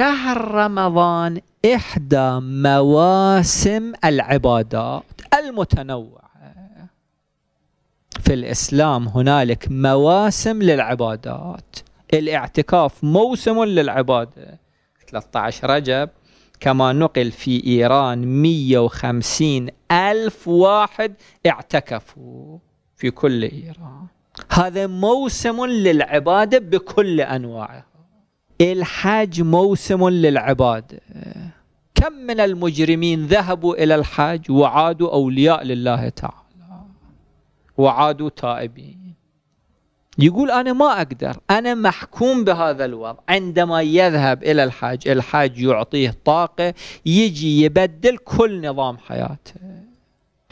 شهر رمضان إحدى مواسم العبادات المتنوعة في الإسلام هنالك مواسم للعبادات الاعتكاف موسم للعبادة 13 رجب كما نقل في إيران 150 ألف واحد اعتكفوا في كل إيران هذا موسم للعبادة بكل أنواعها الحاج موسم للعباد كم من المجرمين ذهبوا إلى الحاج وعادوا أولياء لله تعالى وعادوا تائبين يقول أنا ما أقدر أنا محكوم بهذا الوضع عندما يذهب إلى الحاج الحاج يعطيه طاقة يجي يبدل كل نظام حياته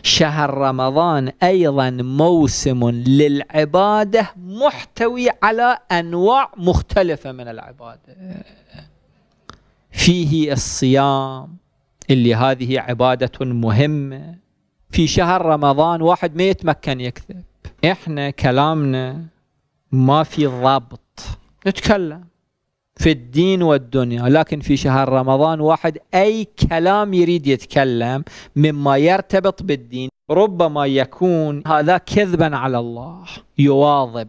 شهر رمضان أيضا موسم للعبادة محتوي على أنواع مختلفة من العبادة فيه الصيام اللي هذه عبادة مهمة في شهر رمضان واحد ما يتمكن يكذب احنا كلامنا ما في ضبط نتكلم في الدين والدنيا لكن في شهر رمضان واحد أي كلام يريد يتكلم مما يرتبط بالدين ربما يكون هذا كذبا على الله يواظب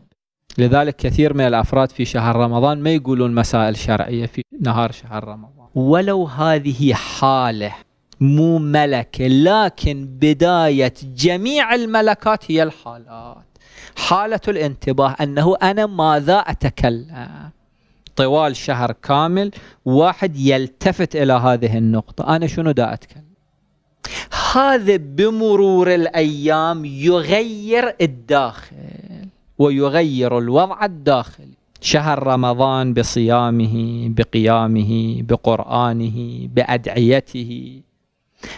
لذلك كثير من الأفراد في شهر رمضان ما يقولون مسائل شرعية في نهار شهر رمضان ولو هذه حالة مو ملكة لكن بداية جميع الملكات هي الحالات حالة الانتباه أنه أنا ماذا أتكلم طوال شهر كامل واحد يلتفت الى هذه النقطه انا شنو دا اتكلم هذا بمرور الايام يغير الداخل ويغير الوضع الداخلي شهر رمضان بصيامه بقيامه بقرانه بادعيته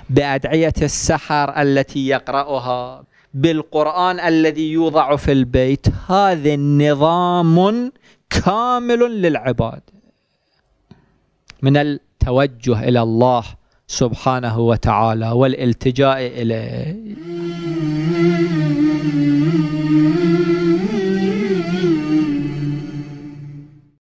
بادعيه السحر التي يقراها بالقران الذي يوضع في البيت هذا نظام كامل للعباد من التوجه إلى الله سبحانه وتعالى والالتجاء إليه